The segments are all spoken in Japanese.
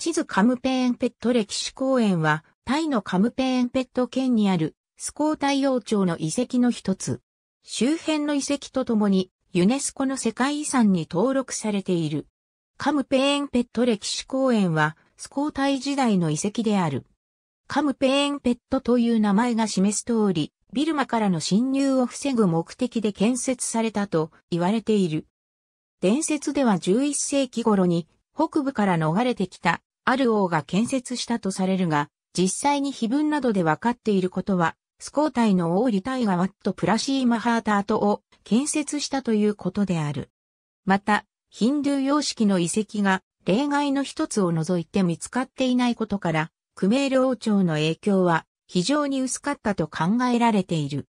地図カムペーンペット歴史公園は、タイのカムペーンペット県にある、スコータイ王朝の遺跡の一つ。周辺の遺跡とともに、ユネスコの世界遺産に登録されている。カムペーンペット歴史公園は、スコータイ時代の遺跡である。カムペーンペットという名前が示す通り、ビルマからの侵入を防ぐ目的で建設されたと言われている。伝説では11世紀頃に北部から逃れてきたある王が建設したとされるが、実際に碑文などで分かっていることは、スコータイの王リタイガワット・プラシーマハータートを建設したということである。また、ヒンドゥー様式の遺跡が例外の一つを除いて見つかっていないことから、クメール王朝の影響は非常に薄かったと考えられている。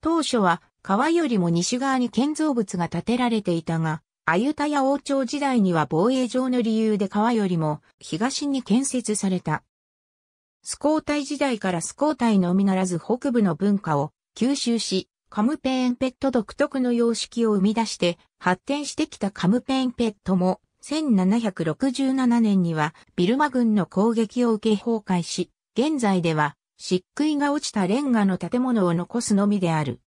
当初は川よりも西側に建造物が建てられていたが、アユタヤ王朝時代には防衛上の理由で川よりも東に建設された。スコータイ時代からスコータイのみならず北部の文化を吸収し、カムペーンペット独特の様式を生み出して発展してきたカムペーンペットも1767年にはビルマ軍の攻撃を受け崩壊し、現在では漆喰が落ちたレンガの建物を残すのみである。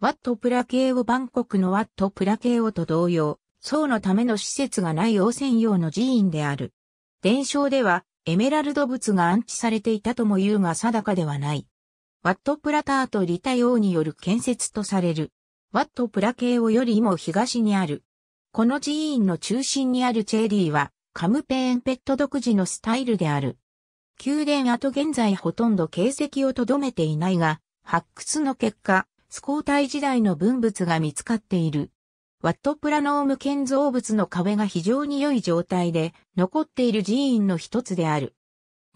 ワットプラケーオバンコクのワットプラケーオと同様、僧のための施設がない王専用の寺院である。伝承では、エメラルド仏が安置されていたとも言うが定かではない。ワットプラターとリタ用による建設とされる。ワットプラ系をよりも東にある。この寺院の中心にあるチェリーは、カムペーンペット独自のスタイルである。宮殿跡現在ほとんど形跡をとどめていないが、発掘の結果、スコータイ時代の文物が見つかっている。ワットプラノーム建造物の壁が非常に良い状態で、残っている寺院の一つである。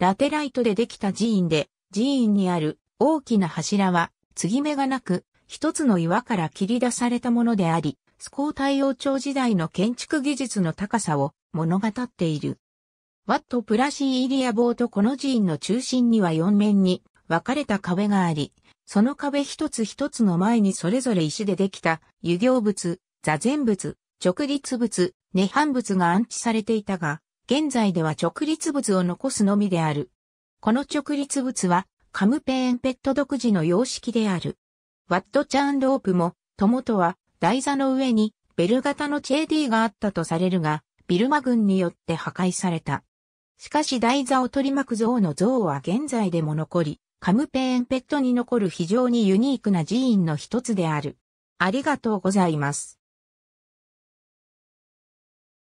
ラテライトでできた寺院で、寺院にある大きな柱は、継ぎ目がなく、一つの岩から切り出されたものであり、スコー太陽朝時代の建築技術の高さを物語っている。ワットプラシーイリア坊とこの寺院の中心には四面に分かれた壁があり、その壁一つ一つの前にそれぞれ石でできた湯行物、座禅仏、直立仏、涅槃仏が安置されていたが、現在では直立仏を残すのみである。この直立仏は、カムペーンペット独自の様式である。ワットチャンロープも、友とは、台座の上に、ベル型のチェーディがあったとされるが、ビルマ軍によって破壊された。しかし台座を取り巻く像の像は現在でも残り、カムペーンペットに残る非常にユニークな寺院の一つである。ありがとうございます。